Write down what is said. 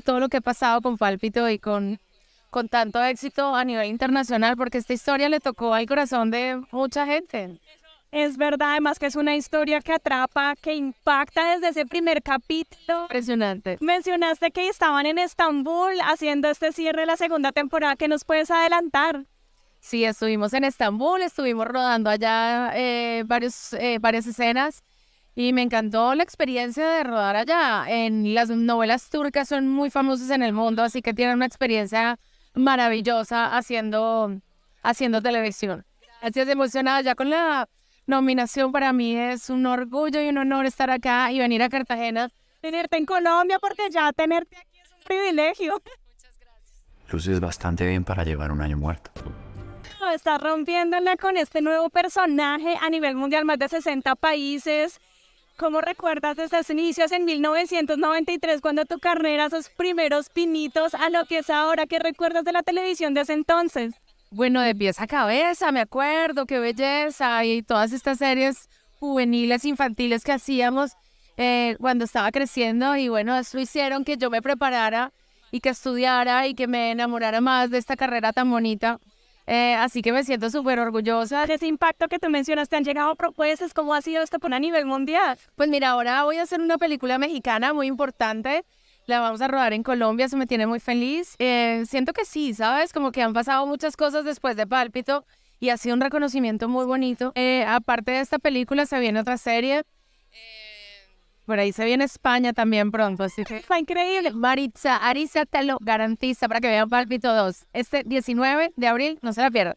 todo lo que ha pasado con Pálpito y con, con tanto éxito a nivel internacional, porque esta historia le tocó al corazón de mucha gente. Es verdad, además que es una historia que atrapa, que impacta desde ese primer capítulo. Impresionante. Mencionaste que estaban en Estambul haciendo este cierre de la segunda temporada. ¿Qué nos puedes adelantar? Sí, estuvimos en Estambul, estuvimos rodando allá eh, varios, eh, varias escenas. Y me encantó la experiencia de rodar allá. En las novelas turcas son muy famosas en el mundo, así que tienen una experiencia maravillosa haciendo, haciendo televisión. Así es emocionada ya con la nominación. Para mí es un orgullo y un honor estar acá y venir a Cartagena. Tenerte en Colombia, porque ya tenerte aquí es un privilegio. Muchas gracias. Luces bastante bien para llevar un año muerto. Está rompiéndola con este nuevo personaje a nivel mundial, más de 60 países. ¿Cómo recuerdas esos inicios en 1993 cuando tu carrera, esos primeros pinitos a lo que es ahora? ¿Qué recuerdas de la televisión de ese entonces? Bueno, de pies a cabeza, me acuerdo, qué belleza, y todas estas series juveniles, infantiles que hacíamos eh, cuando estaba creciendo, y bueno, eso hicieron que yo me preparara y que estudiara y que me enamorara más de esta carrera tan bonita. Eh, así que me siento súper orgullosa de ese impacto que tú mencionas. ¿Te han llegado propuestas? ¿Cómo ha sido esto por a nivel mundial? Pues mira, ahora voy a hacer una película mexicana muy importante. La vamos a rodar en Colombia, eso me tiene muy feliz. Eh, siento que sí, ¿sabes? Como que han pasado muchas cosas después de Pálpito y ha sido un reconocimiento muy bonito. Eh, aparte de esta película, se viene otra serie. Por ahí se viene España también pronto, así que increíble. Maritza, Arisa te lo garantiza para que vean Palpito 2. Este 19 de abril, no se la pierdan.